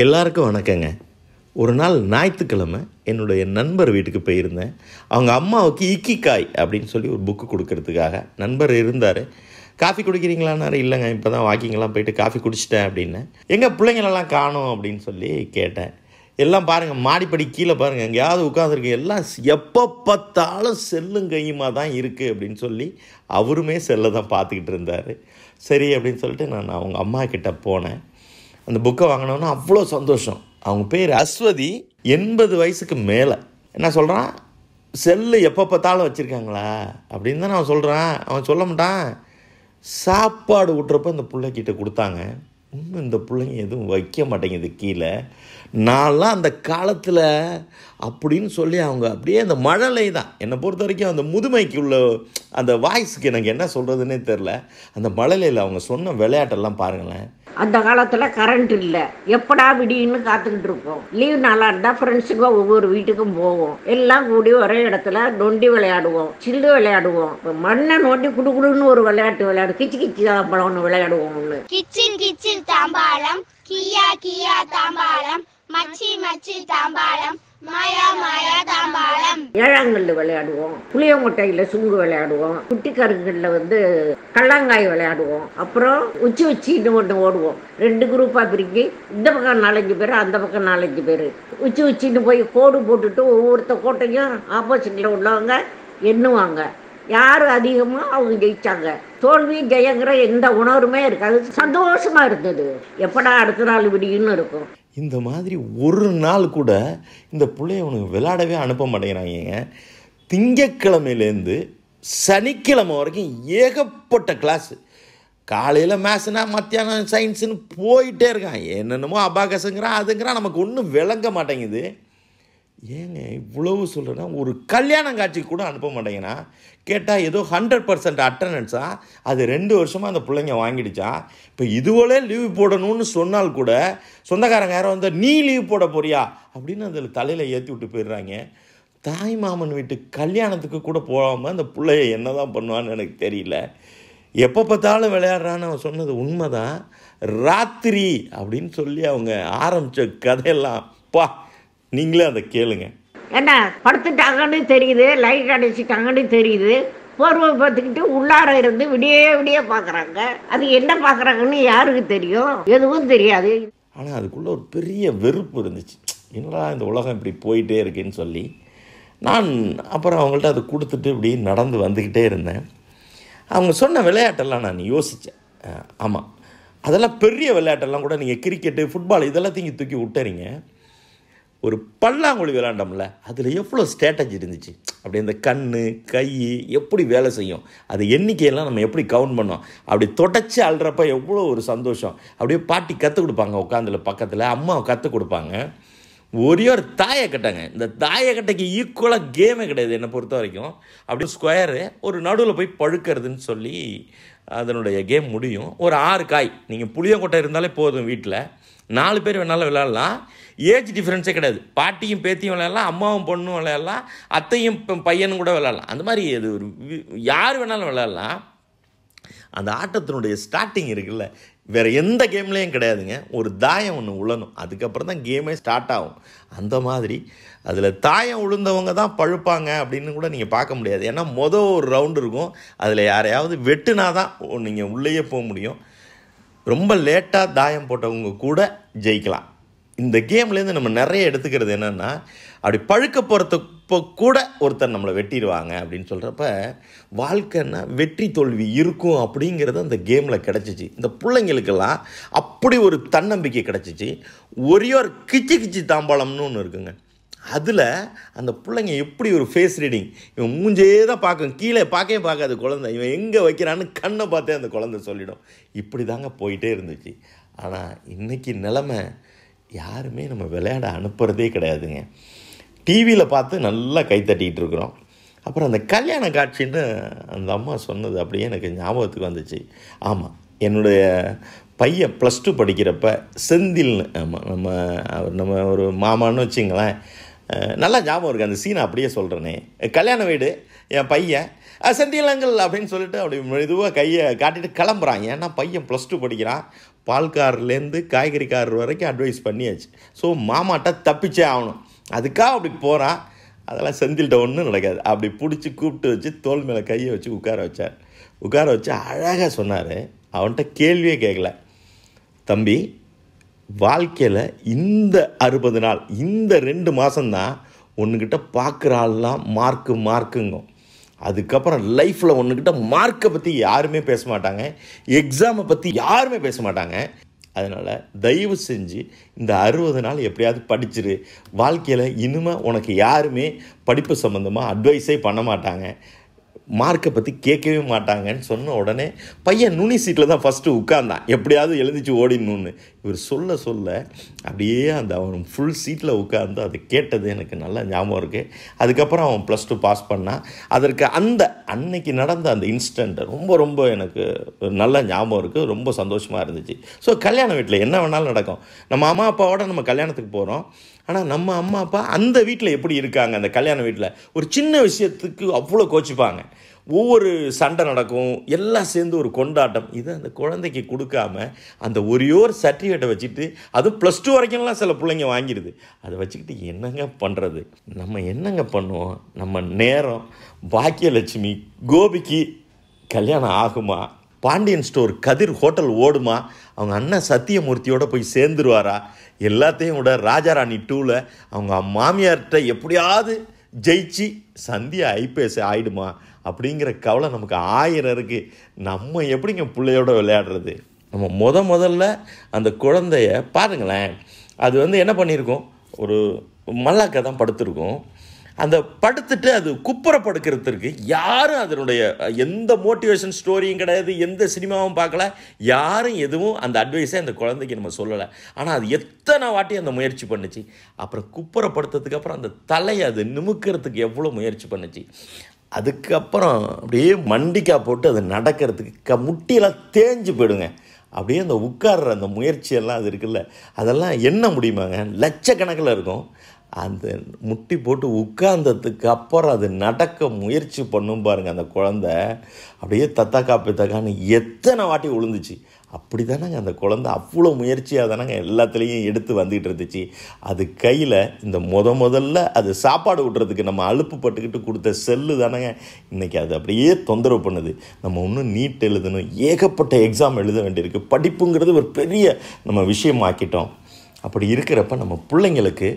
எல்லாருக்கும் வணக்கங்க ஒரு நாள் ஞாயிற்றுக்கிழமை என்னுடைய நண்பர் வீட்டுக்கு போயிருந்தேன் அவங்க அம்மாவுக்கு இக்கிக்காய் அப்படின்னு சொல்லி ஒரு புக்கு கொடுக்கறதுக்காக நண்பர் இருந்தார் காஃபி குடிக்கிறீங்களான்னு இல்லைங்க இப்போ தான் வாக்கிங்கெல்லாம் போயிட்டு காஃபி குடிச்சிட்டேன் அப்படின்னு எங்கள் பிள்ளைங்களெல்லாம் காணும் அப்படின்னு சொல்லி கேட்டேன் எல்லாம் பாருங்கள் மாடிப்படி கீழே பாருங்கள் எங்கேயாவது உட்காந்துருக்கு எல்லாம் எப்போ பார்த்தாலும் செல்லும் கையுமாக தான் இருக்குது அப்படின்னு சொல்லி அவருமே செல்லை தான் பார்த்துக்கிட்டு இருந்தார் சரி அப்படின்னு சொல்லிட்டு நான் அவங்க அம்மா கிட்டே போனேன் அந்த புக்கை வாங்கினோம்னா அவ்வளோ சந்தோஷம் அவங்க பேர் அஸ்வதி எண்பது வயசுக்கு மேலே என்ன சொல்கிறான் செல்லு எப்போ பார்த்தாலும் வச்சுருக்காங்களா அப்படின்னு தான் நான் சொல்கிறேன் அவன் சொல்ல மாட்டான் சாப்பாடு விட்டுறப்ப இந்த பிள்ளைக்கிட்ட கொடுத்தாங்க இன்னும் இந்த பிள்ளைங்க எதுவும் வைக்க மாட்டேங்குது கீழே நான்லாம் அந்த காலத்தில் அப்படின்னு சொல்லி அவங்க அப்படியே அந்த மழலை தான் என்னை பொறுத்த வரைக்கும் அந்த முதுமைக்கு உள்ள அந்த வாய்ஸுக்கு எனக்கு என்ன சொல்கிறதுனே தெரில அந்த மழலையில் அவங்க சொன்ன விளையாட்டெல்லாம் பாருங்களேன் அந்த காலத்தில் கரண்ட் இல்லை எப்படா விடின்னு காத்துக்கிட்டு இருப்போம் லீவ் நாளாக இருந்தால் ஃப்ரெண்ட்ஸுங்க ஒவ்வொரு வீட்டுக்கும் போவோம் எல்லாம் கூடி ஒரே இடத்துல நொண்டி விளையாடுவோம் சில்லு விளையாடுவோம் மண்ணை நொண்டி குடுக்குடுன்னு ஒரு விளையாட்டு விளையாடு கிச்சு கிச்சி தாம்பாளம்னு விளையாடுவோம் ஒன்று கிச்சின் கிச்சின் தாம்பாளம் கியா கியா தாம்பாளம் மச்சி மச்சி தாம்பாளம் மாயா மாயா ஏழாங்கல் விளையாடுவோம் புளியங்கொட்டையில் சுங்கு விளையாடுவோம் குட்டி கருங்கல்ல வந்து கள்ளாங்காய் விளையாடுவோம் அப்புறம் உச்சி உச்சின்னு ஒன்று ஓடுவோம் ரெண்டு குரூப்பாக பிரிஞ்சு இந்த பக்கம் நாலஞ்சு பேர் அந்த பக்கம் நாலஞ்சு பேர் உச்சி உச்சின்னு போய் கோடு போட்டுட்டு ஒவ்வொருத்த கோட்டையும் ஆப்போசிட்டில் உள்ளவங்க எண்ணுவாங்க யார் அதிகமோ அவங்க ஜெயிச்சாங்க தோல்வி ஜெயங்கிற எந்த உணர்வுமே இருக்காது சந்தோஷமாக இருந்தது எப்படா அடுத்த நாள் விடின்னு இருக்கும் இந்த மாதிரி ஒரு நாள் கூட இந்த பிள்ளைய உனக்கு விளையாடவே அனுப்ப மாட்டேங்கிறாங்க திங்கக்கிழமையிலேருந்து சனிக்கிழமை வரைக்கும் ஏகப்பட்ட கிளாஸு காலையில் மேத்ஸ்னா மத்தியானம் சயின்ஸுன்னு போயிட்டே இருக்கான் என்னென்னமோ அபாகசங்கிறான் அதுங்கிறான் நமக்கு ஒன்றும் விளங்க மாட்டேங்குது ஏங்க இவ்வளவு சொல்கிறேன்னா ஒரு கல்யாணம் காட்சி கூட அனுப்ப மாட்டேங்கன்னா கேட்டால் ஏதோ ஹண்ட்ரட் பர்சன்ட் அட்டண்டன்ஸா அது ரெண்டு வருஷமாக அந்த பிள்ளைங்க வாங்கிடுச்சா இப்போ இதுவோலே லீவு போடணும்னு சொன்னால் கூட சொந்தக்காரங்க யாரும் வந்து நீ லீவ் போட போறியா அப்படின்னு அதில் தலையில் ஏற்றி விட்டு போயிடுறாங்க தாய் மாமன் வீட்டு கல்யாணத்துக்கு கூட போகாமல் அந்த பிள்ளைய என்ன தான் பண்ணுவான்னு எனக்கு தெரியல எப்போ பார்த்தாலும் விளையாடுறான்னு அவன் சொன்னது உண்மைதான் ராத்திரி அப்படின்னு சொல்லி அவங்க ஆரம்பித்த கதையெல்லாம் பா நீங்களே அதை கேளுங்க என்ன படுத்துட்டாங்கன்னு தெரியுது லைட் அடிச்சுட்டாங்கன்னு தெரியுது போர்வை பார்த்துக்கிட்டு உள்ளார இருந்து விடிய விடிய பார்க்குறாங்க அது என்ன பார்க்குறாங்கன்னு யாருக்கு தெரியும் எதுவும் தெரியாது ஆனால் அதுக்குள்ளே ஒரு பெரிய வெறுப்பு இருந்துச்சு என்னடா இந்த உலகம் இப்படி போயிட்டே இருக்குன்னு சொல்லி நான் அப்புறம் அவங்கள்ட்ட அதை கொடுத்துட்டு இப்படி நடந்து வந்துக்கிட்டே இருந்தேன் அவங்க சொன்ன விளையாட்டெல்லாம் நான் யோசித்தேன் ஆமாம் அதெல்லாம் பெரிய விளையாட்டெல்லாம் கூட நீங்கள் கிரிக்கெட்டு ஃபுட்பால் இதெல்லாம் தூக்கி தூக்கி விட்டுறீங்க ஒரு பல்லாங்குழி விளாண்டோம்ல அதில் எவ்வளோ ஸ்ட்ராட்டஜி இருந்துச்சு அப்படி இந்த கண் கை எப்படி வேலை செய்யும் அது எண்ணிக்கையெல்லாம் நம்ம எப்படி கவுண்ட் பண்ணோம் அப்படி தொடச்சி அழுறப்ப எவ்வளோ ஒரு சந்தோஷம் அப்படியே பாட்டி கற்றுக் கொடுப்பாங்க உட்காந்துல பக்கத்தில் அம்மா கற்றுக் கொடுப்பாங்க ஒரே ஒரு தாயை இந்த தாயை கட்டைக்கு ஈக்குவலாக கேமே கிடையாது என்னை பொறுத்த வரைக்கும் அப்படி ஸ்கொயரு ஒரு நடுவில் போய் பழுக்கிறதுன்னு சொல்லி அதனுடைய கேம் முடியும் ஒரு ஆறு காய் நீங்கள் புளியங்கொட்டை இருந்தாலே போதும் வீட்டில் நாலு பேர் வேணாலும் விளாட்லாம் ஏஜ் டிஃப்ரென்ஸே கிடையாது பாட்டியும் பேத்தியும் விளையாடலாம் அம்மாவும் பொண்ணும் விளையாடலாம் அத்தையும் பையனும் கூட விளையாடலாம் அந்த மாதிரி அது ஒரு யார் வேணாலும் விளையாடலாம் அந்த ஆட்டத்தினுடைய ஸ்டார்டிங் இருக்குல்ல வேறு எந்த கேம்லேயும் கிடையாதுங்க ஒரு தாயம் ஒன்று உழணும் அதுக்கப்புறம் தான் கேமே ஸ்டார்ட் ஆகும் அந்த மாதிரி அதில் தாயம் உளுந்தவங்க தான் பழுப்பாங்க அப்படின்னு கூட நீங்கள் பார்க்க முடியாது ஏன்னா மொதல் ஒரு ரவுண்டு இருக்கும் அதில் யாரையாவது வெட்டுனா தான் நீங்கள் உள்ளேயே போக முடியும் ரொம்ப லேட்டாக தாயம் போட்டவங்க கூட ஜெயிக்கலாம் இந்த கேம்லேருந்து நம்ம நிறைய எடுத்துக்கிறது என்னென்னா அப்படி பழுக்க போகிறதுப்போ கூட ஒருத்தர் நம்மளை வெட்டிடுவாங்க அப்படின்னு சொல்கிறப்ப வாழ்க்கைன்னா வெற்றி தோல்வி இருக்கும் அப்படிங்கிறது அந்த கேமில் கிடச்சிச்சு இந்த பிள்ளைங்களுக்கெல்லாம் அப்படி ஒரு தன்னம்பிக்கை கிடச்சிச்சு ஒரே ஒரு கிச்சி கிச்சி தாம்பாளம்னு ஒன்று இருக்குங்க அதில் அந்த பிள்ளைங்க எப்படி ஒரு ஃபேஸ் ரீடிங் இவன் மூஞ்சே தான் பார்க்கும் கீழே பார்க்கவே பார்க்காது குழந்தை இவன் எங்கே வைக்கிறான்னு கண்ணை பார்த்தே அந்த குழந்தை சொல்லிடும் இப்படி தாங்க போயிட்டே இருந்துச்சு ஆனால் இன்றைக்கி நிலமை யாருமே நம்ம விளையாட அனுப்புகிறதே கிடையாதுங்க டிவியில் பார்த்து நல்லா கைத்தட்டிகிட்டு இருக்கிறோம் அப்புறம் அந்த கல்யாண காட்சின்னு அந்த அம்மா சொன்னது அப்படியே எனக்கு ஞாபகத்துக்கு வந்துச்சு ஆமாம் என்னுடைய பையன் ப்ளஸ் டூ படிக்கிறப்ப செந்தில்னு ஆமாம் நம்ம அவர் நம்ம ஒரு மாமான்னு வச்சுங்களேன் நல்லா ஞாபகம் இருக்குது அந்த சீனை அப்படியே சொல்கிறேனே கல்யாண வீடு என் பையன் அங்கல் அப்படின்னு சொல்லிட்டு அப்படி மெதுவாக கையை காட்டிட்டு கிளம்புறான் ஏன்னா பையன் ப்ளஸ் டூ படிக்கிறான் பால்காரர்லேருந்து காய்கறிக்காரர் வரைக்கும் அட்வைஸ் பண்ணியாச்சு ஸோ மாமாட்ட தப்பிச்சே ஆகணும் அதுக்காக அப்படி போகிறான் அதெல்லாம் செந்தில்கிட்ட ஒன்றும் நடக்காது அப்படி பிடிச்சி கூப்பிட்டு வச்சு தோல் மேலே கையை வச்சு உட்கார வச்சார் உட்கார வச்சு அழகாக சொன்னார் அவன்கிட்ட கேள்வியே கேட்கல தம்பி வாழ்க்கையில் இந்த அறுபது நாள் இந்த ரெண்டு மாதம்தான் ஒன்றுக்கிட்ட பார்க்குற ஆள்லாம் மார்க்கு மார்க்குங்கும் அதுக்கப்புறம் லைஃப்பில் ஒன்றுக்கிட்ட மார்க்கை பற்றி யாருமே பேச மாட்டாங்க எக்ஸாமை பற்றி யாருமே பேச மாட்டாங்க அதனால் தயவு செஞ்சு இந்த அறுபது நாள் எப்படியாவது படிச்சிரு வாழ்க்கையில் இனிமேல் உனக்கு யாருமே படிப்பு சம்மந்தமாக அட்வைஸே பண்ண மாட்டாங்க மார்க்கை பற்றி கேட்கவே மாட்டாங்கன்னு சொன்ன உடனே பையன் நுனி சீட்டில் தான் ஃபஸ்ட்டு உட்கார்ந்தான் எப்படியாவது எழுந்திச்சு ஓடினுன்னு இவர் சொல்ல சொல்ல அப்படியே அந்த அவன் ஃபுல் சீட்டில் உட்காந்து அதை கேட்டது எனக்கு நல்லா ஞாபகம் இருக்குது அதுக்கப்புறம் அவன் ப்ளஸ் டூ பாஸ் பண்ணான் அதற்கு அந்த அன்னைக்கு நடந்த அந்த இன்ஸ்டண்ட் ரொம்ப ரொம்ப எனக்கு நல்ல ஞாபகம் இருக்குது ரொம்ப சந்தோஷமாக இருந்துச்சு ஸோ கல்யாண வீட்டில் என்ன வேணாலும் நடக்கும் நம்ம அம்மா அப்பாவோட நம்ம கல்யாணத்துக்கு போகிறோம் ஆனால் நம்ம அம்மா அப்பா அந்த வீட்டில் எப்படி இருக்காங்க அந்த கல்யாண வீட்டில் ஒரு சின்ன விஷயத்துக்கு அவ்வளோ கோச்சிப்பாங்க ஒவ்வொரு சண்டை நடக்கும் எல்லாம் சேர்ந்து ஒரு கொண்டாட்டம் இதை அந்த குழந்தைக்கு கொடுக்காம அந்த ஒரே ஒரு சர்டிஃபிகேட்டை வச்சுட்டு அதுவும் ப்ளஸ் டூ வரைக்கும்லாம் சில பிள்ளைங்க வாங்கிடுது அதை வச்சுக்கிட்டு என்னங்க பண்ணுறது நம்ம என்னங்க பண்ணுவோம் நம்ம நேரம் பாக்கியலட்சுமி கோபிக்கு கல்யாணம் ஆகுமா பாண்டியன் ஸ்டோர் கதிர் ஹோட்டல் ஓடுமா அவங்க அண்ணன் சத்தியமூர்த்தியோட போய் சேர்ந்துருவாரா எல்லாத்தையும் விட ராஜாராணி டூவில் அவங்க மாமியார்கிட்ட எப்படியாவது ஜெயிச்சு சந்தியா ஐபிஎஸ் ஆயிடுமா அப்படிங்கிற கவலை நமக்கு ஆயிரம் இருக்குது நம்ம எப்படிங்க பிள்ளையோட விளையாடுறது நம்ம முத முதல்ல அந்த குழந்தைய பாருங்களேன் அது வந்து என்ன பண்ணியிருக்கோம் ஒரு மல்லாக்கை தான் படுத்திருக்கோம் அந்த படுத்துட்டு அது குப்புற படுக்கிறதுக்கு யாரும் அதனுடைய எந்த மோட்டிவேஷன் ஸ்டோரியும் கிடையாது எந்த சினிமாவும் பார்க்கல யாரும் எதுவும் அந்த அட்வைஸை அந்த குழந்தைக்கு நம்ம சொல்லலை ஆனால் அது எத்தனை வாட்டி அந்த முயற்சி பண்ணுச்சு அப்புறம் குப்புற படுத்ததுக்கு அப்புறம் அந்த தலையை அது நிமுக்கிறதுக்கு எவ்வளோ முயற்சி பண்ணுச்சு அதுக்கப்புறம் அப்படியே மண்டிக்கா போட்டு அது நடக்கிறதுக்கு க முட்டியெல்லாம் தேஞ்சு போயிடுங்க அப்படியே அந்த உட்கார்ற அந்த முயற்சியெல்லாம் அது இருக்குல்ல அதெல்லாம் என்ன முடியுமாங்க லட்சக்கணக்கில் இருக்கும் அந்த முட்டி போட்டு உட்கார்ந்ததுக்கு அப்புறம் அது நடக்க முயற்சி பண்ணும் பாருங்கள் அந்த குழந்த அப்படியே காப்பி பித்தக்கான்னு எத்தனை வாட்டி விழுந்துச்சு அப்படி தானேங்க அந்த குழந்த அவ்வளோ முயற்சியாக தானேங்க எல்லாத்துலேயும் எடுத்து வந்துக்கிட்டு இருந்துச்சு அது கையில் இந்த முத முதல்ல அது சாப்பாடு விட்றதுக்கு நம்ம அலுப்பு பட்டுக்கிட்டு கொடுத்த செல்லு தானேங்க இன்றைக்கி அது அப்படியே தொந்தரவு பண்ணுது நம்ம இன்னும் நீட் எழுதணும் ஏகப்பட்ட எக்ஸாம் எழுத வேண்டியிருக்கு படிப்புங்கிறது ஒரு பெரிய நம்ம விஷயமாக்கிட்டோம் அப்படி இருக்கிறப்ப நம்ம பிள்ளைங்களுக்கு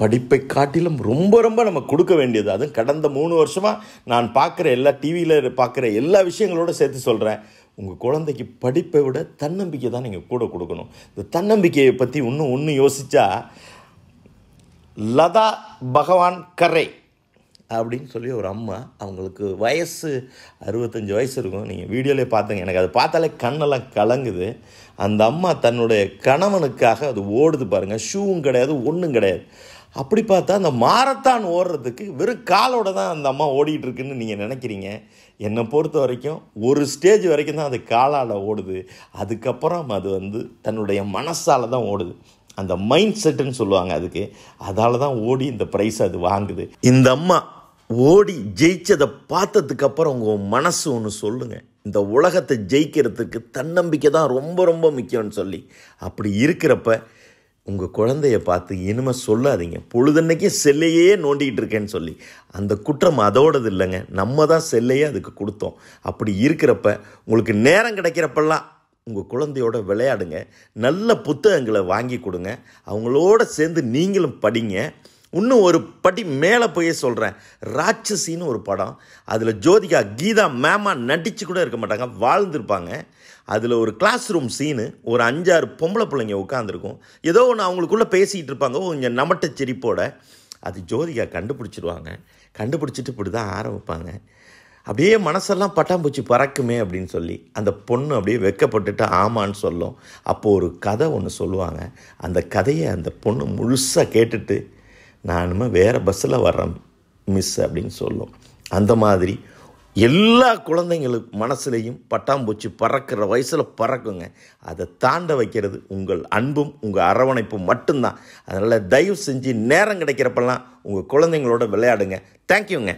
படிப்பை காட்டிலும் ரொம்ப ரொம்ப நம்ம கொடுக்க வேண்டியது அதுவும் கடந்த மூணு வருஷமாக நான் பார்க்குற எல்லா டிவியில் பார்க்குற எல்லா விஷயங்களோடு சேர்த்து சொல்கிறேன் உங்கள் குழந்தைக்கு படிப்பை விட தன்னம்பிக்கை தான் நீங்கள் கூட கொடுக்கணும் இந்த தன்னம்பிக்கையை பற்றி இன்னும் ஒன்று யோசித்தா லதா பகவான் கரை அப்படின்னு சொல்லி ஒரு அம்மா அவங்களுக்கு வயசு அறுபத்தஞ்சி வயசு இருக்கும் நீங்கள் வீடியோலேயே பார்த்துங்க எனக்கு அதை பார்த்தாலே கண்ணெல்லாம் கலங்குது அந்த அம்மா தன்னுடைய கணவனுக்காக அது ஓடுது பாருங்கள் ஷூவும் கிடையாது ஒன்றும் கிடையாது அப்படி பார்த்தா அந்த மாரத்தான் ஓடுறதுக்கு வெறும் காலோட தான் அந்த அம்மா ஓடிட்டு இருக்குன்னு நீங்கள் நினைக்கிறீங்க என்னை பொறுத்த வரைக்கும் ஒரு ஸ்டேஜ் வரைக்கும் தான் அது காலால் ஓடுது அதுக்கப்புறம் அது வந்து தன்னுடைய மனசால் தான் ஓடுது அந்த மைண்ட் செட்டுன்னு சொல்லுவாங்க அதுக்கு அதால் தான் ஓடி இந்த ப்ரைஸ் அது வாங்குது இந்த அம்மா ஓடி ஜெயிச்சதை பார்த்ததுக்கப்புறம் உங்கள் மனசு ஒன்று சொல்லுங்கள் இந்த உலகத்தை ஜெயிக்கிறதுக்கு தன்னம்பிக்கை தான் ரொம்ப ரொம்ப முக்கியம்னு சொல்லி அப்படி இருக்கிறப்ப உங்கள் குழந்தைய பார்த்து இனிமேல் சொல்லாதீங்க பொழுதன்னைக்கே செல்லையே நோண்டிக்கிட்டு இருக்கேன்னு சொல்லி அந்த குற்றம் அதோடது இல்லைங்க நம்ம தான் செல்லையே அதுக்கு கொடுத்தோம் அப்படி இருக்கிறப்ப உங்களுக்கு நேரம் கிடைக்கிறப்பெல்லாம் உங்கள் குழந்தையோட விளையாடுங்க நல்ல புத்தகங்களை வாங்கி கொடுங்க அவங்களோட சேர்ந்து நீங்களும் படிங்க இன்னும் ஒரு படி மேலே போய் சொல்கிறேன் ராட்சசின்னு ஒரு படம் அதில் ஜோதிகா கீதா மேமா நடித்து கூட இருக்க மாட்டாங்க வாழ்ந்துருப்பாங்க அதில் ஒரு கிளாஸ் ரூம் சீனு ஒரு அஞ்சாறு பொம்பளை பிள்ளைங்க உட்காந்துருக்கும் ஏதோ ஒன்று அவங்களுக்குள்ளே பேசிகிட்டு இருப்பாங்க கொஞ்சம் நமட்ட செரிப்போட அது ஜோதிகா கண்டுபிடிச்சிடுவாங்க கண்டுபிடிச்சிட்டு இப்படி தான் ஆரம்பிப்பாங்க அப்படியே மனசெல்லாம் பட்டாம்பூச்சி பறக்குமே அப்படின்னு சொல்லி அந்த பொண்ணு அப்படியே வெக்கப்பட்டுட்டு ஆமான்னு சொல்லும் அப்போது ஒரு கதை ஒன்று சொல்லுவாங்க அந்த கதையை அந்த பொண்ணு முழுசாக கேட்டுட்டு நானுமே வேறு பஸ்ஸில் வர்றேன் மிஸ் அப்படின்னு சொல்லும் அந்த மாதிரி எல்லா குழந்தைங்களுக்கு மனசுலையும் பட்டாம்பூச்சி பறக்கிற வயசில் பறக்குங்க அதை தாண்ட வைக்கிறது உங்கள் அன்பும் உங்கள் அரவணைப்பும் மட்டும்தான் அதனால் தயவு செஞ்சு நேரம் கிடைக்கிறப்பெல்லாம் உங்கள் குழந்தைங்களோட விளையாடுங்க தேங்க்யூங்க